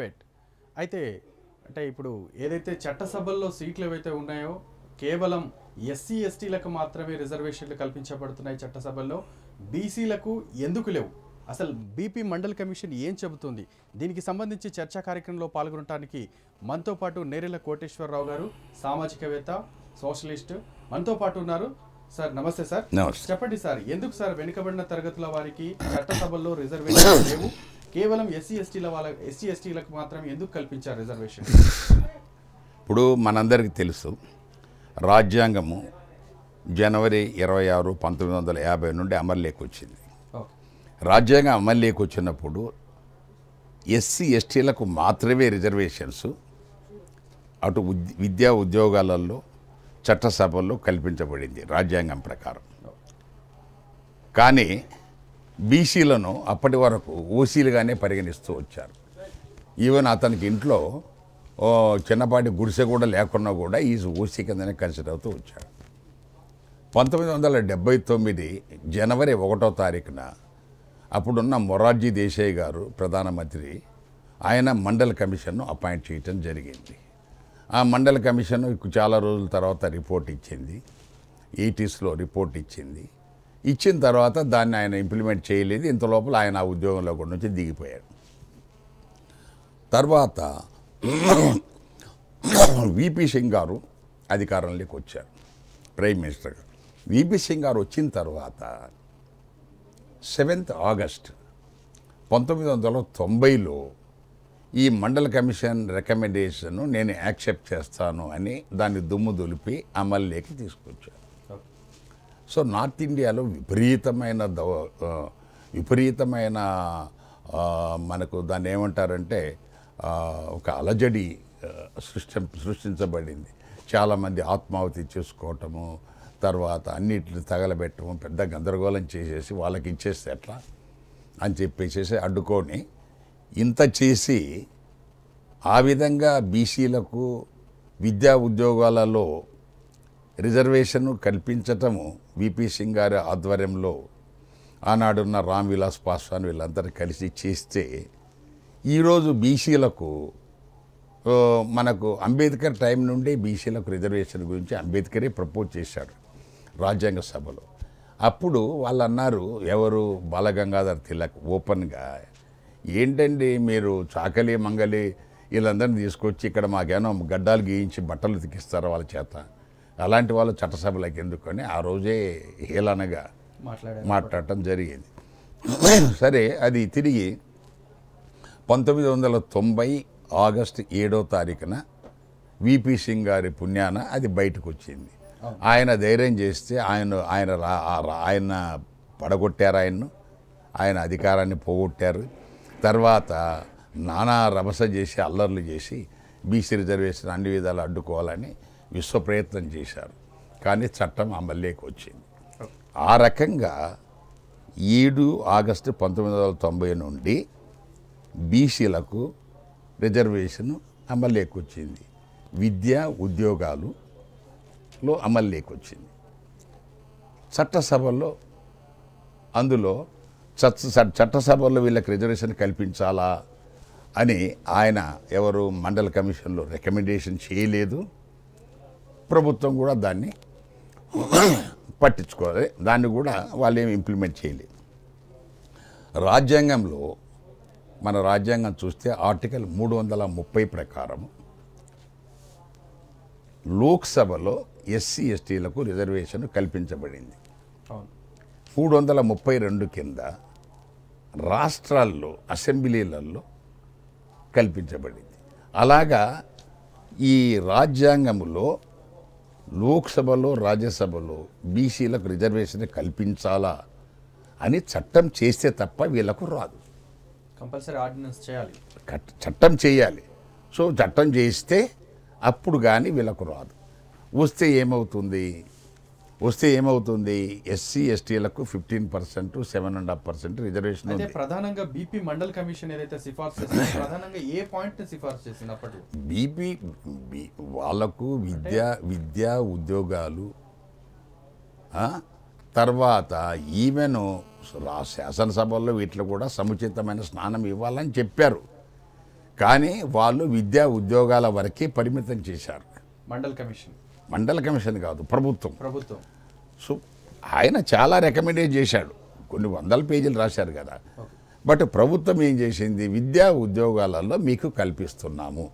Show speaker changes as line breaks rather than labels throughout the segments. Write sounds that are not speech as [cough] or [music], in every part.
wait అయితే అంటే ఇప్పుడు ఏదైతే చట్టసభల్లో సీట్లు ఏవైతే ఉన్నాయో కేవలం ఎస్సీ ఎస్టీలకు మాత్రమే రిజర్వేషన్లు కల్పించబడుతున్నాయి చట్టసభల్లో బీసీలకు ఎందుకు లేవు అసలు బీపీ మండల్ కమిషన్ ఏం చెబుతుంది దీనికి సంబంధించి చర్చా కార్యక్రమంలో పాల్గొనడానికి మనతో పాటు నేరెల కోటేశ్వరరావు గారు సామాజికవేత్త సోషలిస్ట్ మనతో పాటు ఉన్నారు సార్ నమస్తే సార్ చెప్పండి సార్ ఎందుకు సార్ వెనుకబడిన తరగతుల వారికి చట్టసభల్లో రిజర్వేషన్ లేవు కేవలం ఎస్సీ ఎస్టీల వాళ్ళ ఎస్సీ ఎస్టీలకు మాత్రం ఎందుకు కల్పించారు రిజర్వేషన్
ఇప్పుడు మనందరికీ తెలుసు రాజ్యాంగము జనవరి ఇరవై ఆరు పంతొమ్మిది వందల యాభై నుండి అమల్లోకి వచ్చింది రాజ్యాంగం అమల్లోకి వచ్చినప్పుడు ఎస్సీ ఎస్టీలకు మాత్రమే రిజర్వేషన్స్ అటు విద్యా ఉద్యోగాలలో చట్టసభల్లో కల్పించబడింది రాజ్యాంగం ప్రకారం కానీ బీసీలను అప్పటి వరకు ఓసీలుగానే పరిగణిస్తూ వచ్చారు ఈవెన్ అతనికి ఇంట్లో చిన్నపాటి గుడిసె కూడా లేకున్నా కూడా ఈజ్ ఓసీ కిందనే కన్సిడర్ అవుతూ వచ్చాడు పంతొమ్మిది వందల డెబ్భై తొమ్మిది జనవరి ఒకటో తారీఖున అప్పుడున్న మొరార్జీ దేశాయ్ గారు ప్రధానమంత్రి ఆయన మండల కమిషన్ను అపాయింట్ చేయటం జరిగింది ఆ మండల కమిషన్ చాలా రోజుల తర్వాత రిపోర్ట్ ఇచ్చింది ఎయిటీస్లో రిపోర్ట్ ఇచ్చింది ఇచ్చిన తర్వాత దాన్ని ఆయన ఇంప్లిమెంట్ చేయలేదు ఇంత లోపల ఆయన ఆ ఉద్యోగంలో కూడా నుంచి దిగిపోయాడు తర్వాత విపి సింగ్ గారు అధికారంలోకి వచ్చారు ప్రైమ్ మినిస్టర్ విపి సింగ్ గారు వచ్చిన తర్వాత సెవెంత్ ఆగస్ట్ పంతొమ్మిది వందల తొంభైలో ఈ మండల కమిషన్ రికమెండేషన్ నేను యాక్సెప్ట్ చేస్తాను అని దాన్ని దుమ్ము దులిపి అమల్లోకి తీసుకొచ్చాను సో నార్త్ ఇండియాలో విపరీతమైన విపరీతమైన మనకు దాన్ని ఏమంటారంటే ఒక అలజడి సృష్టి సృష్టించబడింది చాలామంది ఆత్మాహుతి చేసుకోవటము తర్వాత అన్నిటిని తగలబెట్టము పెద్ద గందరగోళం చేసేసి వాళ్ళకి ఇచ్చేస్తే ఎట్లా అని చెప్పేసేసి అడ్డుకొని ఇంత చేసి ఆ విధంగా బీసీలకు విద్యా ఉద్యోగాలలో రిజర్వేషన్ను కల్పించటము విపి సింగ్ గారి ఆధ్వర్యంలో ఆనాడున్న రామ్ విలాస్ పాస్వాన్ వీళ్ళందరూ కలిసి చేస్తే ఈరోజు బీసీలకు మనకు అంబేద్కర్ టైం నుండి బీసీలకు రిజర్వేషన్ గురించి అంబేద్కరే ప్రపోజ్ చేశాడు రాజ్యాంగ సభలో అప్పుడు వాళ్ళు అన్నారు ఎవరు బాలగంగాధర్ తిలక్ ఓపెన్గా ఏంటండి మీరు చాకలి మంగలి వీళ్ళందరినీ తీసుకొచ్చి ఇక్కడ మాకేమో గడ్డాలు గీయించి బట్టలు తికిస్తారు వాళ్ళ చేత అలాంటి వాళ్ళు చట్టసభలకు ఎందుకని ఆ రోజే హీలనగా మాట్లాడే మాట్లాడటం జరిగింది సరే అది తిరిగి పంతొమ్మిది వందల తొంభై ఆగస్టు ఏడో తారీఖున విపి సింగ్ గారి పుణ్యాన అది బయటకు వచ్చింది ఆయన ధైర్యం చేస్తే ఆయన ఆయన ఆయన పడగొట్టారు ఆయన్ను ఆయన అధికారాన్ని పోగొట్టారు తర్వాత నానా రభస చేసి అల్లర్లు చేసి బీసీ రిజర్వేషన్ అన్ని విధాలు అడ్డుకోవాలని విశ్వప్రయత్నం చేశారు కానీ చట్టం అమల్లోకి వచ్చింది ఆ రకంగా ఏడు ఆగస్టు పంతొమ్మిది వందల తొంభై నుండి బీసీలకు రిజర్వేషన్ అమల్లోకి వచ్చింది విద్య ఉద్యోగాలులో అమల్లోకి వచ్చింది చట్టసభల్లో అందులో చట్ట చట్టసభల్లో వీళ్ళకి రిజర్వేషన్ కల్పించాలా అని ఆయన ఎవరు మండల కమిషన్లో రికమెండేషన్ చేయలేదు ప్రభుత్వం కూడా దాన్ని పట్టించుకోవాలి దాన్ని కూడా వాళ్ళు ఏమి ఇంప్లిమెంట్ చేయలేదు రాజ్యాంగంలో మన రాజ్యాంగం చూస్తే ఆర్టికల్ మూడు వందల ముప్పై ప్రకారం లోక్సభలో ఎస్సీ ఎస్టీలకు రిజర్వేషన్ కల్పించబడింది మూడు వందల ముప్పై రెండు కింద రాష్ట్రాల్లో అసెంబ్లీలలో కల్పించబడింది అలాగా ఈ రాజ్యాంగంలో లోక్సభలో రాజ్యసభలో బీసీలకు రిజర్వేషన్ కల్పించాలా అని చట్టం చేస్తే తప్ప వీళ్ళకు రాదు
కంపల్సరీ ఆర్డినెన్స్ చేయాలి
చట్టం చేయాలి సో చట్టం చేస్తే అప్పుడు కానీ వీళ్ళకు రాదు వస్తే ఏమవుతుంది వస్తే ఏమవుతుంది ఎస్సీ ఎస్టీలకు fifteen percent seven and half percent reservation
ప్రధానంగా బీపీ మండల్ కమిషన్ ఏదైతే సిఫార్సు [laughs] ప్రధానంగా ఏ పాయింట్ సిఫార్సు బీపీ
వాళ్ళకు విద్య విద్యా ఉద్యోగాలు తర్వాత ఈమెను శాసనసభల్లో వీటిలో కూడా సముచితమైన స్నానం ఇవ్వాలని చెప్పారు కానీ వాళ్ళు విద్యా ఉద్యోగాల వరకే పరిమితం చేశారు
మండల్ కమిషన్
మండల కమిషన్ కాదు ప్రభుత్వం ప్రభుత్వం సో ఆయన చాలా రికమెండేట్ చేశాడు కొన్ని వందల పేజీలు రాశారు కదా బట్ ప్రభుత్వం ఏం చేసింది విద్యా ఉద్యోగాలలో మీకు కల్పిస్తున్నాము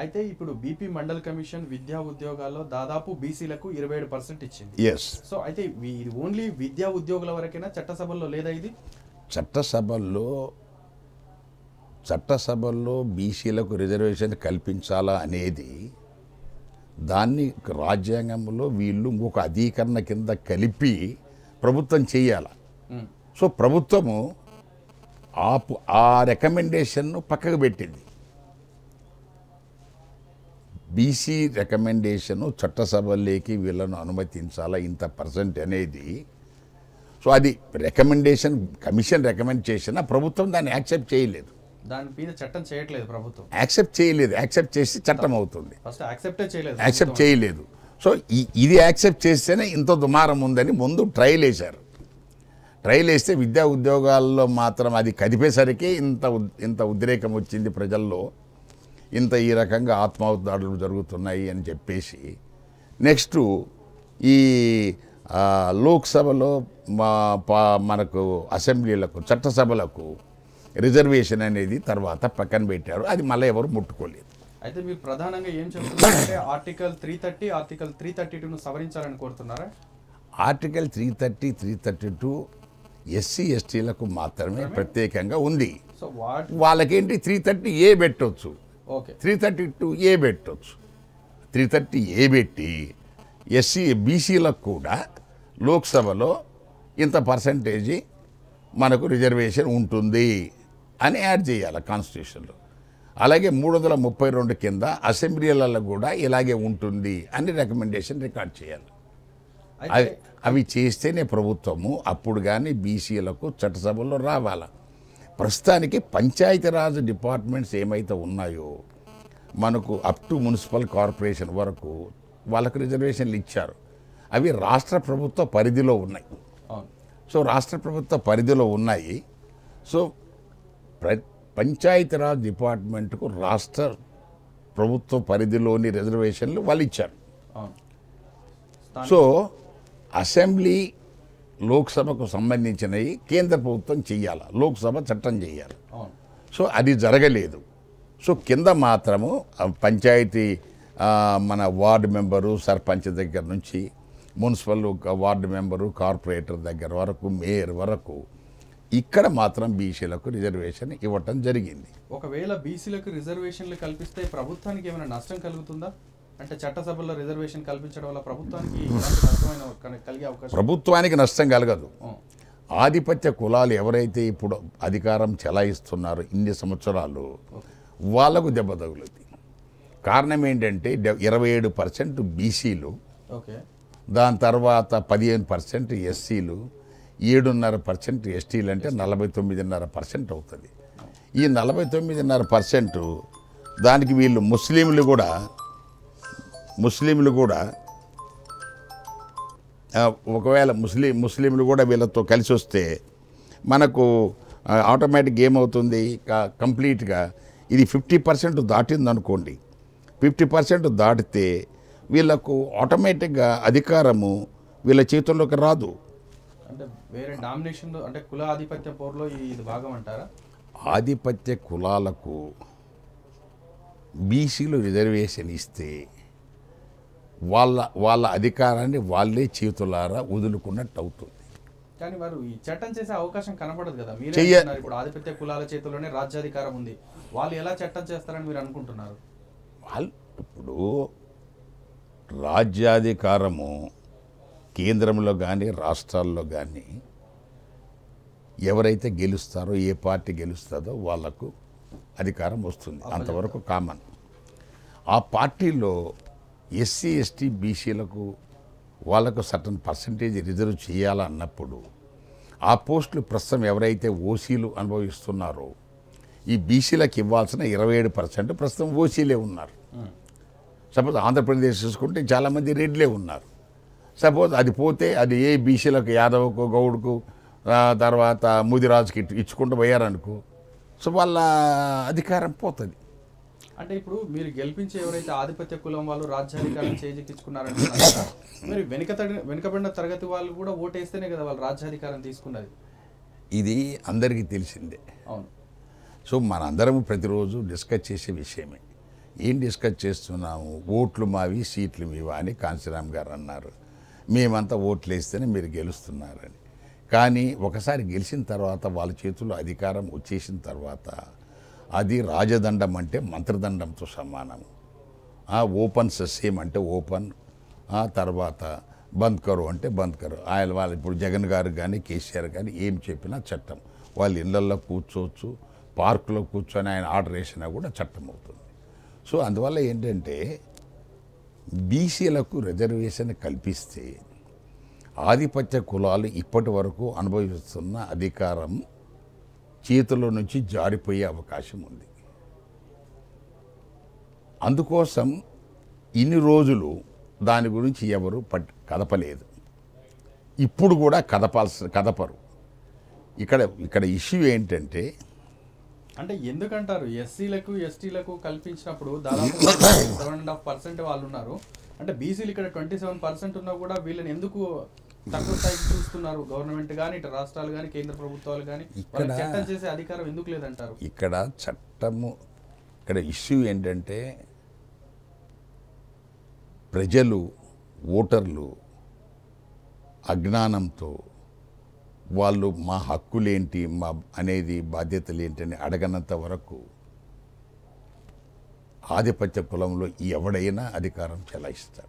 అయితే ఇప్పుడు బీపీ మండల్ కమిషన్ విద్యా ఉద్యోగాల్లో దాదాపు బీసీలకు ఇరవై ఏడు పర్సెంట్ ఇచ్చింది ఎస్ సో అయితే ఇది ఓన్లీ విద్యా ఉద్యోగుల వరకైనా చట్టసభల్లో లేదా ఇది
చట్టసభల్లో చట్టసభల్లో బీసీలకు రిజర్వేషన్ కల్పించాలా అనేది దాన్ని రాజ్యాంగంలో వీళ్ళు ఇంకొక అధీకరణ కింద కలిపి ప్రభుత్వం చేయాల సో ప్రభుత్వము ఆపు ఆ రికమెండేషన్ను పక్కకు పెట్టింది బీసీ రికమెండేషను చట్టసభల్లోకి వీళ్ళను అనుమతించాలా ఇంత పర్సెంట్ అనేది సో అది రికమెండేషన్ కమిషన్ రికమెండ్ చేసినా ప్రభుత్వం దాన్ని యాక్సెప్ట్ చేయలేదు యాక్సెప్ట్ చేయలేదు యాక్సెప్ట్ చేసి చట్టం అవుతుంది
యాక్సెప్ట్ చేయలేదు
సో ఇది యాక్సెప్ట్ చేస్తేనే ఇంత దుమారం ఉందని ముందు ట్రయల్ వేశారు ట్రయల్ వేస్తే విద్యా ఉద్యోగాల్లో మాత్రం అది కదిపేసరికి ఇంత ఇంత ఉద్రేకం వచ్చింది ప్రజల్లో ఇంత ఈ రకంగా ఆత్మహత్యలు జరుగుతున్నాయి అని చెప్పేసి నెక్స్ట్ ఈ లోక్సభలో మా మనకు అసెంబ్లీలకు చట్టసభలకు రిజర్వేషన్ అనేది తర్వాత పక్కన పెట్టారు అది మళ్ళీ ఎవరు ముట్టుకోలేదు
అయితే మీరు ప్రధానంగా ఏం చెప్తున్నారంటే article three thirty article three thirty టూను సవరించాలని కోరుతున్నారా
article three thirty three thirty two SC ఎస్టీలకు మాత్రమే ప్రత్యేకంగా ఉంది
వాళ్ళకేంటి త్రీ థర్టీ
ఏ పెట్టవచ్చు త్రీ థర్టీ టూ ఏ పెట్టవచ్చు త్రీ థర్టీ ఏ పెట్టి ఎస్సీ బీసీలకు కూడా లోక్సభలో ఇంత పర్సంటేజీ మనకు రిజర్వేషన్ ఉంటుంది అని యాడ్ చేయాలి కాన్స్టిట్యూషన్లో అలాగే మూడు వందల ముప్పై రెండు కింద అసెంబ్లీలలో కూడా ఇలాగే ఉంటుంది అని రికమెండేషన్ రికార్డ్ చేయాలి అవి అవి చేస్తేనే ప్రభుత్వము అప్పుడు కానీ బీసీలకు చట్టసభలో రావాల ప్రస్తుతానికి పంచాయతీరాజ్ డిపార్ట్మెంట్స్ ఏమైతే ఉన్నాయో మనకు అప్ టు మున్సిపల్ కార్పొరేషన్ వరకు వాళ్ళకు రిజర్వేషన్లు ఇచ్చారు అవి రాష్ట్ర ప్రభుత్వ పరిధిలో ఉన్నాయి సో రాష్ట్ర ప్రభుత్వ పరిధిలో ఉన్నాయి సో ప్ర పంచాయతీరాజ్ డిపార్ట్మెంట్కు రాష్ట్ర ప్రభుత్వ పరిధిలోని రిజర్వేషన్లు వాళ్ళు ఇచ్చారు సో అసెంబ్లీ లోక్సభకు సంబంధించినవి కేంద్ర ప్రభుత్వం చెయ్యాలి లోక్సభ చట్టం చేయాలి సో అది జరగలేదు సో కింద మాత్రము పంచాయతీ మన వార్డు మెంబరు సర్పంచ్ దగ్గర నుంచి మున్సిపల్ వార్డు మెంబరు కార్పొరేటర్ దగ్గర వరకు మేయర్ వరకు ఇక్కడ మాత్రం బీసీలకు రిజర్వేషన్ ఇవ్వటం జరిగింది
ఒకవేళ బీసీలకు రిజర్వేషన్లు కల్పిస్తే ప్రభుత్వానికి ఏమైనా నష్టం కలుగుతుందా అంటే చట్టసభలో రిజర్వేషన్ కల్పించడం వల్ల ప్రభుత్వానికి కలిగే అవకాశం
ప్రభుత్వానికి నష్టం కలగదు ఆధిపత్య కులాలు ఎవరైతే ఇప్పుడు అధికారం చెలాయిస్తున్నారో ఇన్ని సంవత్సరాలు వాళ్లకు దెబ్బ తగులుతుంది కారణం ఏంటంటే ఇరవై ఏడు పర్సెంట్ బీసీలు దాని తర్వాత పదిహేను పర్సెంట్ ఎస్సీలు ఏడున్నర పర్సెంట్ ఎస్టీలు అంటే నలభై తొమ్మిదిన్నర పర్సెంట్ అవుతుంది ఈ నలభై తొమ్మిదిన్నర పర్సెంట్ దానికి వీళ్ళు ముస్లింలు కూడా ముస్లింలు కూడా ఒకవేళ ముస్లిం ముస్లింలు కూడా వీళ్ళతో కలిసి వస్తే మనకు ఆటోమేటిక్ ఏమవుతుంది కంప్లీట్గా ఇది ఫిఫ్టీ పర్సెంట్ దాటింది అనుకోండి ఫిఫ్టీ పర్సెంట్ దాటితే వీళ్ళకు ఆటోమేటిక్గా అధికారము వీళ్ళ చేతుల్లోకి రాదు
అంటే వేరే డామినేషన్ అంటే కుల ఆధిపత్య పోరులో ఇది భాగం అంటారా
ఆధిపత్య కులాలకు బీసీలు రిజర్వేషన్ ఇస్తే వాళ్ళ వాళ్ళ అధికారాన్ని వాళ్ళే చేతులారా వదులుకున్నట్టు అవుతుంది
కానీ వారు ఈ చట్టం చేసే అవకాశం కనబడదు కదా మీరు ఇప్పుడు ఆధిపత్య కులాల చేతుల్లోనే రాజ్యాధికారం ఉంది వాళ్ళు ఎలా చట్టం చేస్తారని మీరు అనుకుంటున్నారు
వాళ్ళు ఇప్పుడు రాజ్యాధికారము కేంద్రంలో కానీ రాష్ట్రాల్లో కానీ ఎవరైతే గెలుస్తారో ఏ పార్టీ గెలుస్తుందో వాళ్లకు అధికారం వస్తుంది అంతవరకు కామన్ ఆ పార్టీలో ఎస్సీ ఎస్టీ బీసీలకు వాళ్ళకు సర్టన్ పర్సంటేజ్ రిజర్వ్ చేయాలన్నప్పుడు ఆ పోస్టులు ప్రస్తుతం ఎవరైతే ఓసీలు అనుభవిస్తున్నారో ఈ బీసీలకు ఇవ్వాల్సిన ఇరవై ఏడు పర్సెంట్ ప్రస్తుతం ఓసీలే ఉన్నారు సపోజ్ ఆంధ్రప్రదేశ్ చూసుకుంటే చాలామంది రెడ్లే ఉన్నారు సపోజ్ అది పోతే అది ఏ బీసీలకు యాదవ్కు గౌడ్కు తర్వాత ముదిరాజుకి ఇచ్చుకుంటూ పోయారనుకో సో వాళ్ళ అధికారం పోతుంది
అంటే ఇప్పుడు మీరు గెలిపించే ఎవరైతే ఆధిపత్య కులం వాళ్ళు రాజ్యాధికారం చేజెక్కించుకున్నారంటున్నారు మీరు వెనుక వెనుకబడిన తరగతి వాళ్ళు కూడా ఓటేస్తేనే కదా వాళ్ళు రాజ్యాధికారం తీసుకున్నది
ఇది అందరికీ తెలిసిందే అవును సో మనందరం ప్రతిరోజు డిస్కస్ చేసే విషయమే ఏం డిస్కస్ చేస్తున్నాము ఓట్లు మావి సీట్లు మీవా అని కాంచీరామ్ గారు అన్నారు మేమంతా ఓట్లేస్తేనే మీరు గెలుస్తున్నారని కానీ ఒకసారి గెలిచిన తర్వాత వాళ్ళ చేతుల్లో అధికారం వచ్చేసిన తర్వాత అది రాజదండం అంటే మంత్రదండంతో సమానం ఓపెన్ సస్యం అంటే ఓపెన్ ఆ తర్వాత బంద్ కరు అంటే బంద్ కరు ఆయన వాళ్ళు ఇప్పుడు జగన్ గారు కానీ కేసీఆర్ కానీ ఏం చెప్పినా చట్టం వాళ్ళు ఇళ్లల్లో కూర్చోవచ్చు పార్కులో కూర్చొని ఆయన ఆర్డర్ వేసినా కూడా చట్టం అవుతుంది సో అందువల్ల ఏంటంటే బీసీలకు రిజర్వేషన్ కల్పిస్తే ఆధిపత్య కులాలు ఇప్పటి వరకు అనుభవిస్తున్న అధికారం చేతుల నుంచి జారిపోయే అవకాశం ఉంది అందుకోసం ఇన్ని రోజులు దాని గురించి ఎవరు కదపలేదు ఇప్పుడు కూడా కదపాల్సి కదపరు ఇక్కడ ఇక్కడ ఇష్యూ ఏంటంటే
అంటే ఎందుకంటారు ఎస్సీలకు ఎస్టీలకు కల్పించినప్పుడు దాదాపు సెవెన్ అండ్ హాఫ్ పర్సెంట్ వాళ్ళు ఉన్నారు అంటే బీసీలు ఇక్కడ ట్వంటీ సెవెన్ పర్సెంట్ ఉన్నా కూడా వీళ్ళని ఎందుకు తక్కువ స్థాయికి చూస్తున్నారు గవర్నమెంట్ కానీ ఇటు రాష్ట్రాలు కానీ కేంద్ర ప్రభుత్వాలు కానీ ఇక్కడ చట్టం చేసే అధికారం ఎందుకు లేదంటారు
ఇక్కడ చట్టము ఇక్కడ ఇష్యూ ఏంటంటే ప్రజలు ఓటర్లు అజ్ఞానంతో వాళ్ళు మా హక్కులేంటి మా అనేది బాధ్యతలు ఏంటని అడగనంత వరకు ఆధిపత్య కులంలో ఎవడైనా అధికారం చెలాయిస్తాడు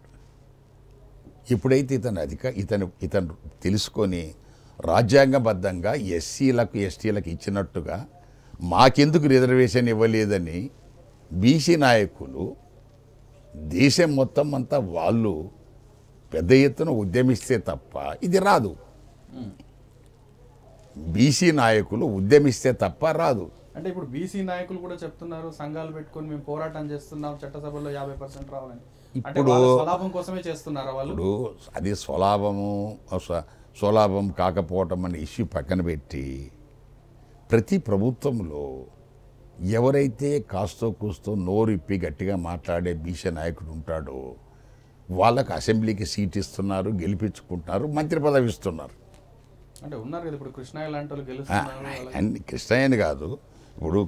ఇప్పుడైతే ఇతను అధిక ఇతను ఇతను తెలుసుకొని రాజ్యాంగబద్ధంగా ఎస్సీలకు ఎస్టీలకు ఇచ్చినట్టుగా మాకెందుకు రిజర్వేషన్ ఇవ్వలేదని బీసీ నాయకులు దేశం మొత్తం అంతా వాళ్ళు పెద్ద ఎత్తున ఉద్యమిస్తే తప్ప ఇది రాదు బీసీ నాయకులు ఉద్యమిస్తే తప్ప రాదు
అంటే ఇప్పుడు బీసీ నాయకులు కూడా చెప్తున్నారు సంఘాలు పెట్టుకొని మేము పోరాటం చేస్తున్నాం చట్టసభలో యాభై పర్సెంట్ రావాలని ఇప్పుడు స్వలాభం కోసమే చేస్తున్నారు వాళ్ళు
అది స్వలాభము స్వలాభం కాకపోవటం అనే ఇష్యూ పక్కన పెట్టి ప్రతి ప్రభుత్వంలో ఎవరైతే కాస్తో కూస్తో నోరిప్పి గట్టిగా మాట్లాడే బీసీ నాయకుడు ఉంటాడో వాళ్ళకు అసెంబ్లీకి సీట్ ఇస్తున్నారు గెలిపించుకుంటున్నారు మంత్రి పదవి ఇస్తున్నారు అన్ని కృష్ణయ్యని కాదు ఇప్పుడు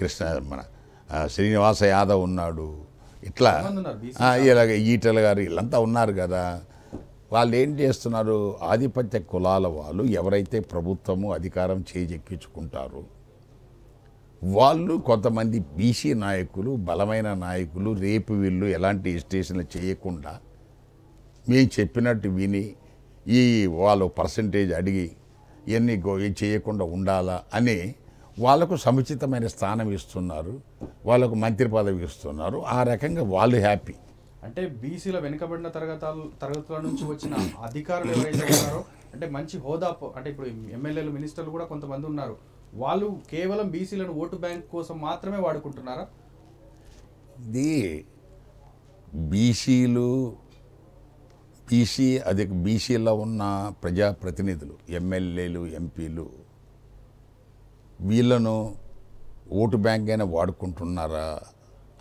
కృష్ణ మన శ్రీనివాస యాదవ్ ఉన్నాడు ఇట్లా ఇలాగ ఈటల గారు వీళ్ళంతా ఉన్నారు కదా వాళ్ళు ఏం చేస్తున్నారు ఆధిపత్య కులాల వాళ్ళు ఎవరైతే ప్రభుత్వము అధికారం చేజెక్కించుకుంటారు వాళ్ళు కొంతమంది బీసీ నాయకులు బలమైన నాయకులు రేపు వీళ్ళు ఎలాంటి స్టేషన్లు చేయకుండా మేము చెప్పినట్టు విని ఈ వాళ్ళు పర్సంటేజ్ అడిగి ఇవన్నీ చేయకుండా ఉండాలా అని వాళ్ళకు సముచితమైన స్థానం ఇస్తున్నారు వాళ్ళకు మంత్రి పదవి ఇస్తున్నారు ఆ రకంగా వాళ్ళు హ్యాపీ
అంటే బీసీల వెనుకబడిన తరగతులు తరగతుల నుంచి వచ్చిన అధికారులు ఎవరైతే ఉన్నారో అంటే మంచి హోదా అంటే ఇప్పుడు ఎమ్మెల్యేలు మినిస్టర్లు కూడా కొంతమంది ఉన్నారు వాళ్ళు కేవలం బీసీలను ఓటు బ్యాంక్ కోసం మాత్రమే వాడుకుంటున్నారా
ఇది బీసీలు బీసీ అధిక బీసీలో ఉన్న ప్రజాప్రతినిధులు ఎమ్మెల్యేలు ఎంపీలు వీళ్ళను ఓటు బ్యాంక్ అయినా వాడుకుంటున్నారా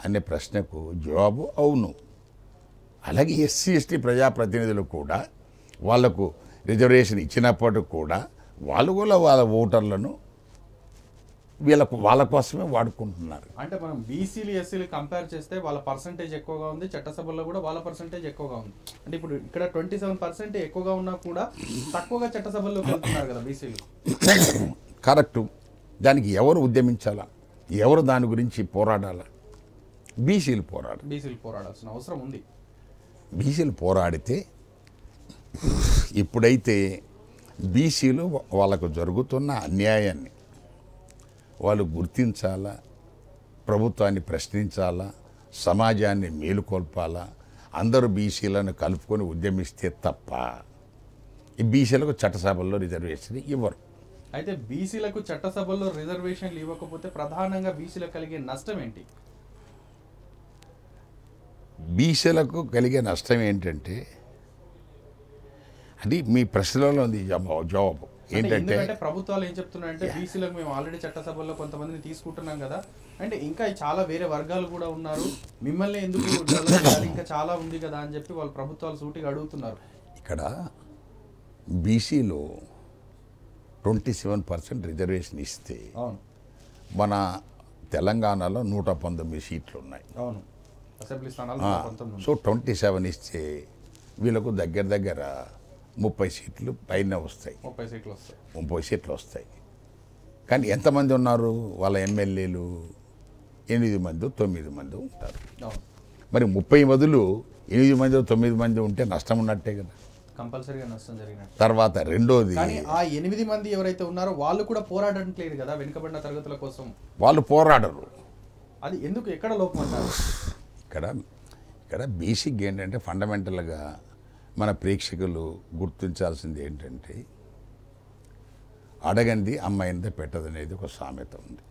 అనే ప్రశ్నకు జవాబు అవును అలాగే ఎస్సీ ఎస్టీ ప్రజాప్రతినిధులు కూడా వాళ్లకు రిజర్వేషన్ ఇచ్చినప్పటికి కూడా వాళ్ళు కూడా వాళ్ళ ఓటర్లను వీళ్ళకు వాళ్ళ కోసమే వాడుకుంటున్నారు
అంటే మనం బీసీలు ఎస్సీలు కంపేర్ చేస్తే వాళ్ళ పర్సంటేజ్ ఎక్కువగా ఉంది చట్టసభల్లో కూడా వాళ్ళ పర్సంటేజ్ ఎక్కువగా ఉంది అంటే ఇప్పుడు ఇక్కడ ట్వంటీ సెవెన్ పర్సెంట్ ఎక్కువగా ఉన్నా కూడా తక్కువగా చట్టసభల్లో వెళ్తున్నారు కదా బీసీలు
కరెక్టు దానికి ఎవరు ఉద్యమించాలా ఎవరు దాని గురించి పోరాడాలా బీసీలు పోరాడాలి
బీసీలు పోరాడాల్సిన అవసరం ఉంది
బీసీలు పోరాడితే ఇప్పుడైతే బీసీలు వాళ్ళకు జరుగుతున్న అన్యాయాన్ని వాళ్ళు గుర్తించాలా ప్రభుత్వాన్ని ప్రశ్నించాలా సమాజాన్ని మేలుకొల్పాలా అందరూ బీసీలను కలుపుకొని ఉద్యమిస్తే తప్ప ఈ బీసీలకు చట్టసభల్లో రిజర్వేషన్ ఇవ్వరు
అయితే బీసీలకు చట్టసభల్లో రిజర్వేషన్లు ఇవ్వకపోతే ప్రధానంగా బీసీలకు కలిగే నష్టం ఏంటి
బీసీలకు కలిగే నష్టం ఏంటంటే అది మీ ప్రశ్నలో ఉంది జవాబు ఏంటంటే
ప్రభుత్వాలు ఏం చెప్తున్నాయంటే బీసీలకు మేము ఆల్రెడీ చట్టసభల్లో కొంతమందిని తీసుకుంటున్నాం కదా అంటే ఇంకా చాలా వేరే వర్గాలు కూడా ఉన్నారు మిమ్మల్ని ఎందుకు ఇంకా చాలా ఉంది కదా అని చెప్పి వాళ్ళు ప్రభుత్వాలు సూటిగా అడుగుతున్నారు ఇక్కడ
బీసీలో ట్వంటీ సెవెన్ పర్సెంట్ రిజర్వేషన్ ఇస్తే మన తెలంగాణలో నూట పంతొమ్మిది సీట్లు ఉన్నాయి అవును
అసెంబ్లీ సో
ట్వంటీ సెవెన్ ఇస్తే వీళ్ళకు దగ్గర దగ్గర ముప్పై సీట్లు పైన వస్తాయి ముప్పై సీట్లు వస్తాయి ముప్పై సీట్లు వస్తాయి కానీ ఎంతమంది ఉన్నారు వాళ్ళ ఎమ్మెల్యేలు ఎనిమిది మంది తొమ్మిది మంది ఉంటారు మరి ముప్పై బదులు ఎనిమిది మంది తొమ్మిది మంది ఉంటే నష్టం ఉన్నట్టే కదా
కంపల్సరీగా నష్టం జరిగిన తర్వాత రెండోది ఆ ఎనిమిది మంది ఎవరైతే ఉన్నారో వాళ్ళు కూడా పోరాడట్లేదు కదా వెనుకబడిన తరగతుల కోసం
వాళ్ళు పోరాడరు
అది ఎందుకు ఎక్కడ లోపం
ఇక్కడ ఇక్కడ బేసిక్ ఏంటంటే ఫండమెంటల్గా మన ప్రేక్షకులు గుర్తించాల్సింది ఏంటంటే అడగంది పెట్టదు పెట్టదనేది ఒక సామెత ఉంది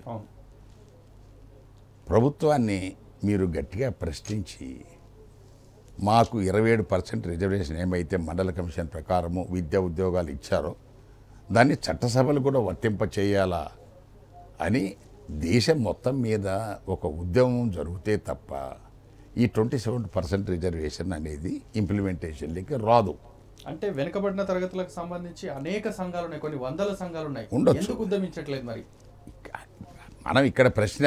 ప్రభుత్వాన్ని మీరు గట్టిగా ప్రశ్నించి మాకు ఇరవై ఏడు పర్సెంట్ రిజర్వేషన్ ఏమైతే మండల కమిషన్ ప్రకారము విద్యా ఉద్యోగాలు ఇచ్చారో దాన్ని చట్టసభలు కూడా వర్తింపచేయాలా అని దేశం మొత్తం మీద ఒక ఉద్యమం జరిగితే తప్ప ఈ ట్వంటీ సెవెన్ పర్సెంట్ రిజర్వేషన్ అనేది ఇంప్లిమెంటేషన్లోకి రాదు
అంటే వెనుకబడిన తరగతులకు సంబంధించి అనేక సంఘాలు ఉన్నాయి కొన్ని వందల సంఘాలు ఉన్నాయి ఉండొచ్చు ఉద్యమించట్లేదు మరి
మనం ఇక్కడ ప్రశ్న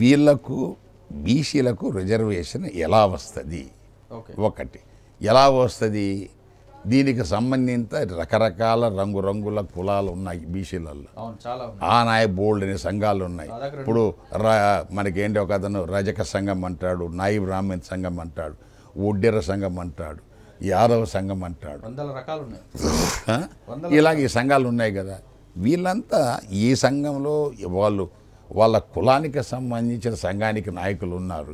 వీళ్లకు బీసీలకు రిజర్వేషన్ ఎలా వస్తుంది ఒకటి ఎలా వస్తుంది దీనికి సంబంధించ రకరకాల రంగురంగుల కులాలు ఉన్నాయి బీసీలలో ఆ నాయ బోల్డ్ అనే సంఘాలు ఉన్నాయి ఇప్పుడు మనకేంటి ఒక అతను రజక సంఘం అంటాడు నాయి బ్రాహ్మణ సంఘం అంటాడు ఒడ్డెర సంఘం అంటాడు యాదవ సంఘం అంటాడు ఇలాగ ఈ సంఘాలు ఉన్నాయి కదా వీళ్ళంతా ఈ సంఘంలో వాళ్ళు వాళ్ళ కులానికి సంబంధించిన సంఘానికి నాయకులు ఉన్నారు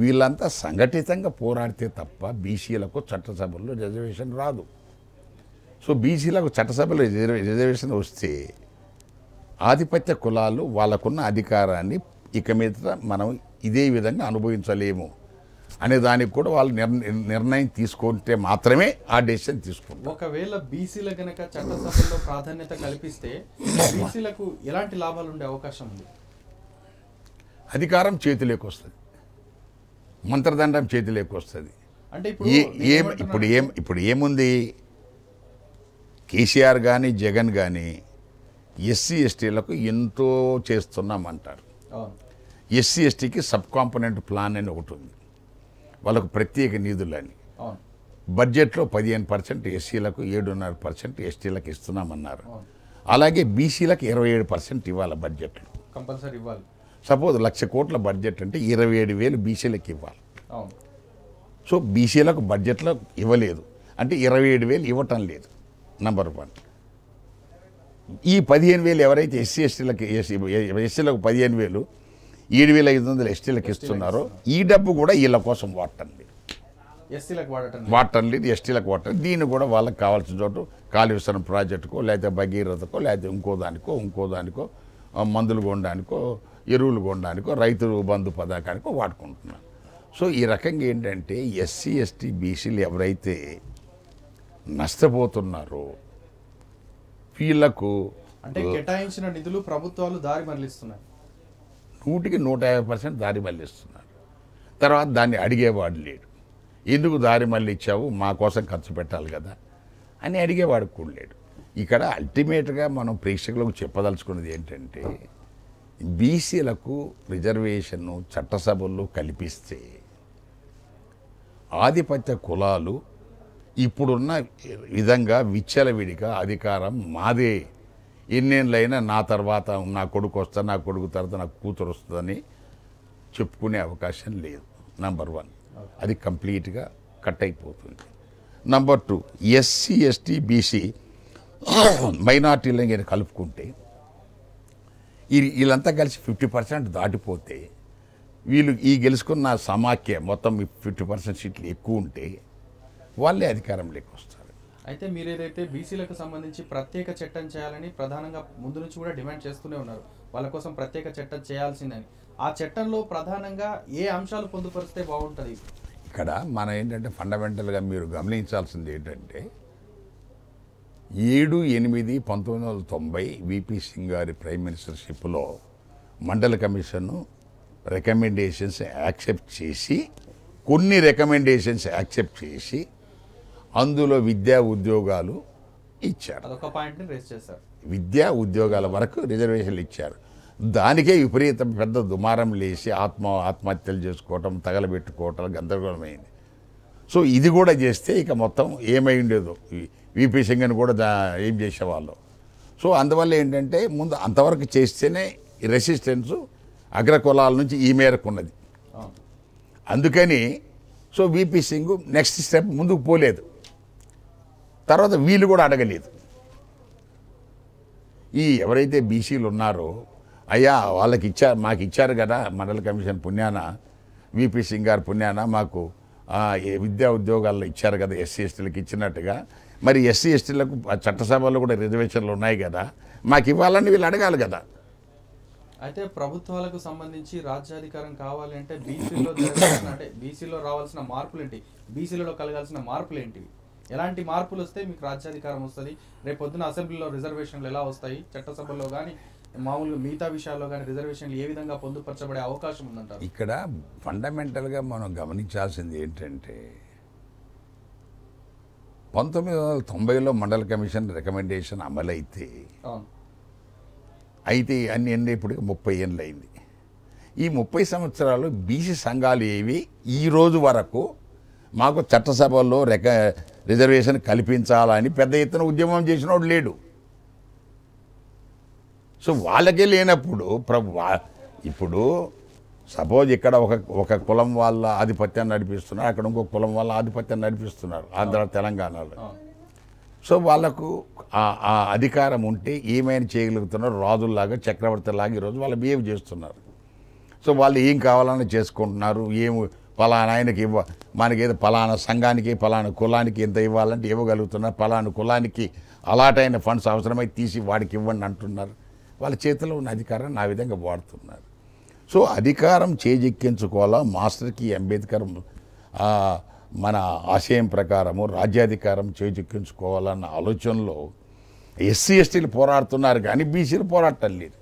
వీళ్ళంతా సంఘటితంగా పోరాడితే తప్ప బీసీలకు చట్టసభల్లో రిజర్వేషన్ రాదు సో బీసీలకు చట్టసభలో రిజర్వేషన్ వస్తే ఆధిపత్య కులాలు వాళ్ళకున్న అధికారాన్ని ఇక మీద మనం ఇదే విధంగా అనుభవించలేము అనే దానికి కూడా వాళ్ళు నిర్ణయం తీసుకుంటే మాత్రమే ఆ డెసిషన్ తీసుకుంటారు
ఒకవేళ బీసీల గనక చట్టసభలో ప్రాధాన్యత కల్పిస్తే బీసీలకు ఎలాంటి లాభాలు ఉండే అవకాశం ఉంది
అధికారం చేతిలోకి వస్తుంది మంత్రదండం చేతిలోకి వస్తుంది
అంటే ఏం ఇప్పుడు ఏం
ఇప్పుడు ఏముంది కేసీఆర్ కానీ జగన్ కానీ ఎస్సీ ఎస్టీలకు ఎంతో చేస్తున్నామంటారు ఎస్సీ ఎస్టీకి సబ్ కాంపొనెంట్ ప్లాన్ అని ఒకటి ఉంది వాళ్ళకు ప్రత్యేక నిధులని బడ్జెట్లో పదిహేను పర్సెంట్ ఎస్సీలకు ఏడున్నర పర్సెంట్ ఎస్టీలకు ఇస్తున్నామన్నారు అలాగే బీసీలకు ఇరవై ఏడు పర్సెంట్ ఇవ్వాలి బడ్జెట్లో
కంపల్సరీ ఇవ్వాలి
సపోజ్ లక్ష కోట్ల బడ్జెట్ అంటే ఇరవై ఏడు వేలు బీసీలకు ఇవ్వాలి సో బీసీలకు బడ్జెట్లో ఇవ్వలేదు అంటే ఇరవై ఏడు వేలు ఇవ్వటం లేదు నంబర్ వన్ ఈ పదిహేను వేలు ఎవరైతే ఎస్సీ ఎస్టీలకు ఎస్సీలకు పదిహేను వేలు ఏడు వేల ఐదు వందలు ఎస్టీలకు ఇస్తున్నారో ఈ డబ్బు కూడా వీళ్ళ కోసం వాడటం లేదు
ఎస్టీలకు వాడటం
వాడటం లేదు ఎస్టీలకు వాడటం దీన్ని కూడా వాళ్ళకి కావాల్సిన చోటు కాళేశ్వరం ప్రాజెక్టుకో లేకపోతే భగీరథకో లేకపోతే ఇంకో దానికో ఇంకో దానికో మందులు కొనడానికో ఎరువులు కొనడానికో రైతు బంధు పథకానికో వాడుకుంటున్నారు సో ఈ రకంగా ఏంటంటే ఎస్సీ ఎస్టీ బీసీలు ఎవరైతే నష్టపోతున్నారో వీళ్లకు
అంటే కేటాయించిన నిధులు ప్రభుత్వాలు దారి మళ్ళిస్తున్నాయి
నూటికి నూట యాభై పర్సెంట్ దారి మళ్ళిస్తున్నారు తర్వాత దాన్ని అడిగేవాడు లేడు ఎందుకు దారి మళ్ళీ ఇచ్చావు మా కోసం ఖర్చు పెట్టాలి కదా అని అడిగేవాడు కూడా లేడు ఇక్కడ అల్టిమేట్గా మనం ప్రేక్షకులకు చెప్పదలుచుకున్నది ఏంటంటే బీసీలకు రిజర్వేషన్ను చట్టసభల్లో కల్పిస్తే ఆధిపత్య కులాలు ఇప్పుడున్న విధంగా విచ్చలవిడిగా అధికారం మాదే ఎన్నేళ్ళైనా నా తర్వాత నా కొడుకు వస్తా నా కొడుకు తర్వాత నా కూతురు వస్తుందని చెప్పుకునే అవకాశం లేదు నంబర్ వన్ అది కంప్లీట్గా కట్ అయిపోతుంది number two SC ST BC మైనార్టీలని కలుపుకుంటే వీళ్ళంతా కలిసి ఫిఫ్టీ పర్సెంట్ దాటిపోతే వీళ్ళు ఈ గెలుచుకున్న సమాఖ్య మొత్తం ఫిఫ్టీ పర్సెంట్ సీట్లు ఎక్కువ ఉంటే వాళ్ళే అధికారంలోకి వస్తారు
అయితే మీరు ఏదైతే బీసీలకు సంబంధించి ప్రత్యేక చట్టం చేయాలని ప్రధానంగా ముందు నుంచి కూడా డిమాండ్ చేస్తూనే ఉన్నారు వాళ్ళ కోసం ప్రత్యేక చట్టం చేయాల్సిందని ఆ చట్టంలో ప్రధానంగా ఏ అంశాలు పొందుపరిస్తే బాగుంటుంది
ఇక్కడ మనం ఏంటంటే ఫండమెంటల్గా మీరు గమనించాల్సింది ఏంటంటే ఏడు ఎనిమిది పంతొమ్మిది వందల తొంభై విపి సింగ్ గారి ప్రైమ్ మినిస్టర్షిప్లో మండల కమిషన్ రికమెండేషన్స్ యాక్సెప్ట్ చేసి కొన్ని రికమెండేషన్స్ యాక్సెప్ట్ చేసి అందులో విద్యా ఉద్యోగాలు ఇచ్చారు విద్యా ఉద్యోగాల వరకు రిజర్వేషన్లు ఇచ్చారు దానికే విపరీతం పెద్ద దుమారం లేచి ఆత్మ ఆత్మహత్యలు చేసుకోవటం తగలబెట్టుకోవటం గందరగోళమైంది సో ఇది కూడా చేస్తే ఇక మొత్తం ఏమై ఉండేదో విపి సింగ్ అని కూడా ఏం చేసేవాళ్ళు సో అందువల్ల ఏంటంటే ముందు అంతవరకు చేస్తేనే రెసిస్టెన్స్ అగ్రకులాల నుంచి ఈ మేరకు ఉన్నది అందుకని so VP Singh next step ముందుకు పోలేదు తర్వాత వీళ్ళు కూడా అడగలేదు ఈ ఎవరైతే బీసీలు ఉన్నారో అయ్యా వాళ్ళకి ఇచ్చారు మాకు ఇచ్చారు కదా మండల కమిషన్ పుణ్యాన విపి సింగ్ గారు పుణ్యాన మాకు విద్యా ఉద్యోగాల్లో ఇచ్చారు కదా ఎస్సీ ఎస్టీలకు ఇచ్చినట్టుగా మరి ఎస్సీ ఎస్టీలకు చట్టసభలో కూడా రిజర్వేషన్లు ఉన్నాయి కదా మాకు ఇవ్వాలని వీళ్ళు అడగాలి కదా
అయితే ప్రభుత్వాలకు సంబంధించి రాజ్యాధికారం కావాలి అంటే బీసీలో అంటే బీసీలో రావాల్సిన మార్పులు ఏంటి బీసీలలో కలగాల్సిన మార్పులు ఏంటివి ఎలాంటి మార్పులు వస్తే మీకు రాజ్యాధికారం వస్తుంది రేపొద్దున అసెంబ్లీలో రిజర్వేషన్లు ఎలా వస్తాయి చట్టసభలో కానీ మామూలుగా మిగతా విషయాల్లో కానీ రిజర్వేషన్లు ఏ విధంగా పొందుపరచబడే అవకాశం ఉందంటారు
ఇక్కడ ఫండమెంటల్గా మనం గమనించాల్సింది ఏంటంటే పంతొమ్మిది వందల తొంభైలో మండల కమిషన్ రికమెండేషన్ అమలైతే అయితే అన్ని ఎన్ని ఇప్పుడు ముప్పై ఏళ్ళు అయింది ఈ ముప్పై సంవత్సరాలు బీసీ సంఘాలు ఏవి ఈ రోజు వరకు మాకు చట్టసభల్లో రిక రిజర్వేషన్ కల్పించాలని పెద్ద ఎత్తున ఉద్యమం చేసిన లేడు సో వాళ్ళకే లేనప్పుడు ప్రభు ఇప్పుడు సపోజ్ ఇక్కడ ఒక ఒక కులం వాళ్ళ ఆధిపత్యాన్ని నడిపిస్తున్నారు అక్కడ ఇంకో కులం వాళ్ళ ఆధిపత్యాన్ని నడిపిస్తున్నారు ఆంధ్ర తెలంగాణలో సో వాళ్ళకు ఆ అధికారం ఉంటే ఏమైనా చేయగలుగుతున్నారు రాజుల్లాగా చక్రవర్తిలాగా ఈరోజు వాళ్ళు బిహేవ్ చేస్తున్నారు సో వాళ్ళు ఏం కావాలని చేసుకుంటున్నారు ఏం పలానా ఆయనకి ఇవ్వ మనకి ఏదో పలానా సంఘానికి పలానా కులానికి ఎంత ఇవ్వాలంటే ఇవ్వగలుగుతున్నారు పలానా కులానికి అలాటైన ఫండ్స్ అవసరమై తీసి వాడికి ఇవ్వండి అంటున్నారు వాళ్ళ చేతిలో ఉన్న అధికారాన్ని నా విధంగా వాడుతున్నారు సో అధికారం చేజెక్కించుకోవాలా మాస్టర్కి అంబేద్కర్ మన ఆశయం ప్రకారము రాజ్యాధికారం చేజెక్కించుకోవాలన్న ఆలోచనలో ఎస్సీ ఎస్టీలు పోరాడుతున్నారు కానీ బీసీలు పోరాటం లేదు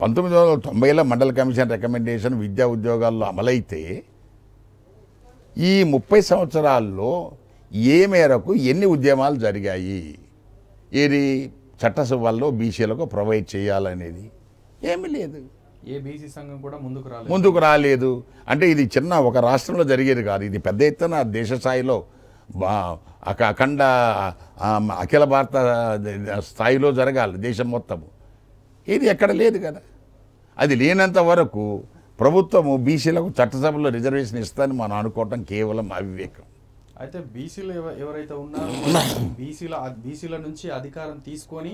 పంతొమ్మిది వందల తొంభైలో మండల కమిషన్ రికమెండేషన్ విద్యా ఉద్యోగాల్లో అమలైతే ఈ ముప్పై సంవత్సరాల్లో ఏ మేరకు ఎన్ని ఉద్యమాలు జరిగాయి ఏది చట్టసభల్లో బీసీలకు ప్రొవైడ్ చేయాలనేది
ఏమీ లేదు ఏ బీసీ సంఘం కూడా ముందుకు రాలేదు ముందుకు
రాలేదు అంటే ఇది చిన్న ఒక రాష్ట్రంలో జరిగేది కాదు ఇది పెద్ద ఎత్తున దేశ స్థాయిలో అఖండ అఖిల భారత స్థాయిలో జరగాలి దేశం మొత్తము ఇది ఎక్కడ లేదు కదా అది లేనంత వరకు ప్రభుత్వము బీసీలకు చట్టసభలో రిజర్వేషన్ ఇస్తుందని మనం అనుకోవటం కేవలం
అవివేకం అయితే బీసీలు ఎవరైతే ఉన్నారో [coughs] బీసీల బీసీల నుంచి అధికారం తీసుకొని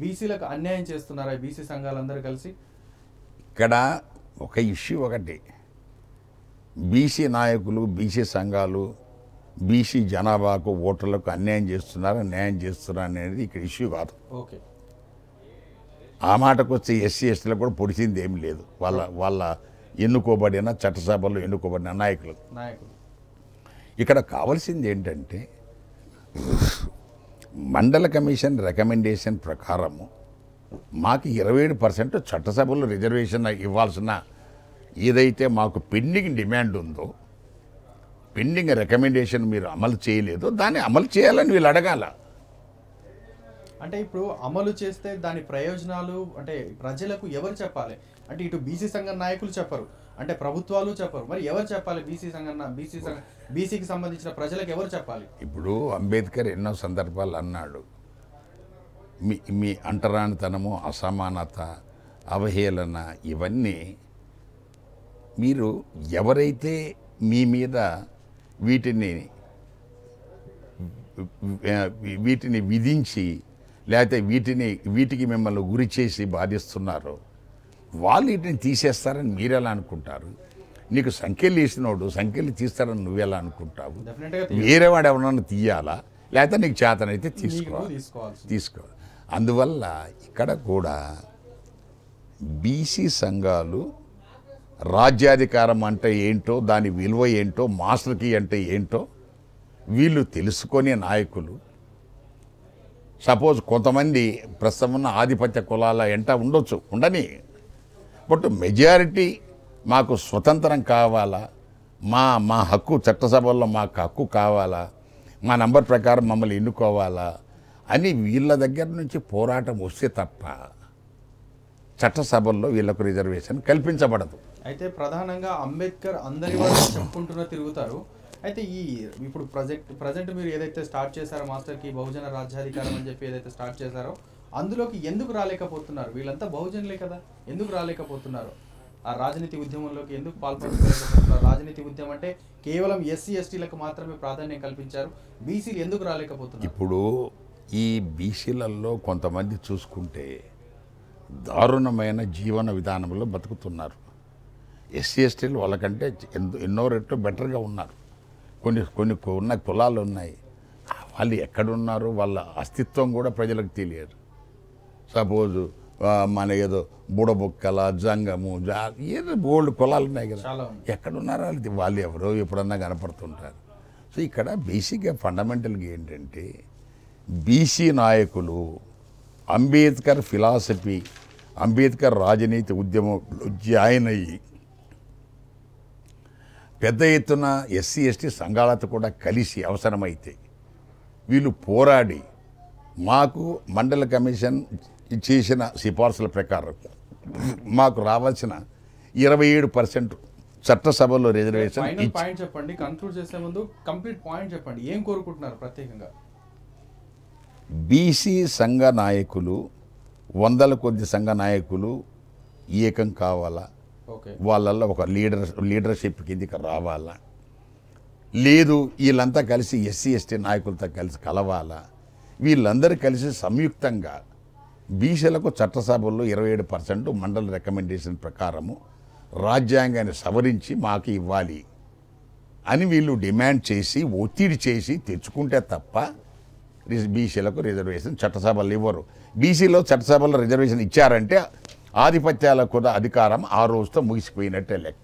బీసీలకు అన్యాయం చేస్తున్నారా బీసీ సంఘాలందరూ కలిసి
ఇక్కడ ఒక ఇష్యూ ఒకటి బీసీ నాయకులు బీసీ సంఘాలు బీసీ జనాభాకు ఓటర్లకు అన్యాయం చేస్తున్నారు న్యాయం చేస్తున్నారు అనేది ఇక్కడ ఇష్యూ కాదు ఓకే ఆ మాటకు వచ్చే ఎస్సీ ఎస్టీలకు కూడా పొడిచింది ఏమి లేదు వాళ్ళ వాళ్ళ ఎన్నుకోబడిన చట్టసభలో ఎన్నుకోబడిన నాయకులు నాయకులు ఇక్కడ కావాల్సింది ఏంటంటే మండల కమిషన్ రికమెండేషన్ ప్రకారము మాకు ఇరవై ఏడు పర్సెంట్ చట్టసభలో రిజర్వేషన్ ఇవ్వాల్సిన ఏదైతే మాకు పెండింగ్ డిమాండ్ ఉందో పెండింగ్ రికమెండేషన్ మీరు అమలు చేయలేదో దాన్ని అమలు చేయాలని వీళ్ళు అడగాల
అంటే ఇప్పుడు అమలు చేస్తే దాని ప్రయోజనాలు అంటే ప్రజలకు ఎవరు చెప్పాలి అంటే ఇటు బీసీ సంఘం నాయకులు చెప్పరు అంటే ప్రభుత్వాలు చెప్పరు మరి ఎవరు చెప్పాలి బీసీ సంఘటన బీసీ సంఘ బీసీకి సంబంధించిన ప్రజలకు ఎవరు చెప్పాలి
ఇప్పుడు అంబేద్కర్ ఎన్నో సందర్భాలు అన్నాడు మీ మీ అంటరానితనము అసమానత అవహేళన ఇవన్నీ మీరు ఎవరైతే మీ మీద వీటిని వీటిని విధించి లేకపోతే వీటిని వీటికి మిమ్మల్ని గురి చేసి బాధిస్తున్నారో వాళ్ళు వీటిని తీసేస్తారని మీరు ఎలా అనుకుంటారు నీకు సంఖ్యలు వేసినోడు సంఖ్యలు తీస్తారని నువ్వు ఎలా అనుకుంటావు వేరే వాడు ఎవరన్నా తీయాలా లేకపోతే నీకు చేతనైతే తీసుకోవాలి తీసుకోవాలి అందువల్ల ఇక్కడ కూడా బీసీ సంఘాలు రాజ్యాధికారం అంటే ఏంటో దాని విలువ ఏంటో మాస్టర్కి అంటే ఏంటో వీళ్ళు తెలుసుకునే నాయకులు సపోజ్ కొంతమంది ప్రస్తుతం ఉన్న ఆధిపత్య కులాల ఎంట ఉండొచ్చు ఉండని బట్ మెజారిటీ మాకు స్వతంత్రం కావాలా మా మా హక్కు చట్టసభల్లో మాకు హక్కు కావాలా మా నంబర్ ప్రకారం మమ్మల్ని ఎన్నుకోవాలా అని వీళ్ళ దగ్గర నుంచి పోరాటం వస్తే తప్ప చట్టసభల్లో వీళ్ళకు రిజర్వేషన్ కల్పించబడదు
అయితే ప్రధానంగా అంబేద్కర్ అందరి వాళ్ళు చెప్పుకుంటున్నా తిరుగుతారు అయితే ఈ ఇప్పుడు ప్రజెక్ట్ ప్రజెంట్ మీరు ఏదైతే స్టార్ట్ చేశారో మాస్టర్కి బహుజన రాజ్యాధికారం అని చెప్పి ఏదైతే స్టార్ట్ చేశారో అందులోకి ఎందుకు రాలేకపోతున్నారు వీళ్ళంతా బహుజనులే కదా ఎందుకు రాలేకపోతున్నారు ఆ రాజనీతి ఉద్యమంలోకి ఎందుకు పాల్పడుతున్నారు రాజనీతి ఉద్యమం అంటే కేవలం ఎస్సీ ఎస్టీలకు మాత్రమే ప్రాధాన్యం కల్పించారు బీసీలు ఎందుకు రాలేకపోతున్నారు
ఇప్పుడు ఈ బీసీలలో కొంతమంది చూసుకుంటే దారుణమైన జీవన విధానంలో బతుకుతున్నారు ఎస్సీ ఎస్టీలు వాళ్ళకంటే ఎన్నో రెట్లు బెటర్గా ఉన్నారు కొన్ని కొన్ని ఉన్న కులాలు ఉన్నాయి వాళ్ళు ఎక్కడున్నారు వాళ్ళ అస్తిత్వం కూడా ప్రజలకు తెలియదు సపోజు మన ఏదో బుడబుక్కల జంగము జా ఏదో బోల్డ్ కులాలు ఉన్నాయి కదా ఎక్కడున్నారా వాళ్ళు ఎవరో ఎప్పుడన్నా కనపడుతుంటారు సో ఇక్కడ బేసిక్గా ఫండమెంటల్గా ఏంటంటే బీసీ నాయకులు అంబేద్కర్ ఫిలాసఫీ అంబేద్కర్ రాజనీతి ఉద్యమంలో జాయిన్ అయ్యి పెద్ద ఎత్తున ఎస్సీ ఎస్టీ సంఘాలతో కూడా కలిసి అవసరమైతే వీళ్ళు పోరాడి మాకు మండల కమిషన్ చేసిన సిఫార్సుల ప్రకారం మాకు రావాల్సిన ఇరవై ఏడు పర్సెంట్ చట్టసభలో రిజర్వేషన్
పాయింట్ చెప్పండి కన్క్లూడ్ చేసే ముందు కంప్లీట్ పాయింట్ చెప్పండి ఏం కోరుకుంటున్నారు ప్రత్యేకంగా
బీసీ సంఘ నాయకులు వందల కొద్ది సంఘ నాయకులు ఏకం కావాలా వాళ్ళల్లో ఒక లీడర్ లీడర్షిప్ కిందికి రావాలా లేదు వీళ్ళంతా కలిసి ఎస్సీ ఎస్టీ నాయకులతో కలిసి కలవాలా వీళ్ళందరూ కలిసి సంయుక్తంగా బీసీలకు చట్టసభల్లో ఇరవై ఏడు పర్సెంట్ మండల రికమెండేషన్ ప్రకారము రాజ్యాంగాన్ని సవరించి మాకు ఇవ్వాలి అని వీళ్ళు డిమాండ్ చేసి ఒత్తిడి చేసి తెచ్చుకుంటే తప్ప బీసీలకు రిజర్వేషన్ చట్టసభలు ఇవ్వరు బీసీలో చట్టసభలో రిజర్వేషన్ ఇచ్చారంటే ఆధిపత్యాల కూడా అధికారం ఆ రోజుతో ముగిసిపోయినట్టే లెక్క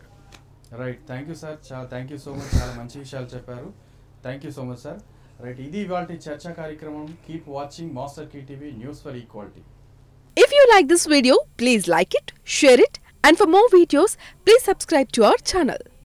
రైట్ థ్యాంక్ యూ సార్ చాలా థ్యాంక్ యూ సో మచ్ చాలా మంచి విషయాలు చెప్పారు thank you so much sir right ఇది ఇవాళ చర్చ కార్యక్రమం keep watching Master Key TV news for equality if you like this video please like it share it and for more videos please subscribe to our channel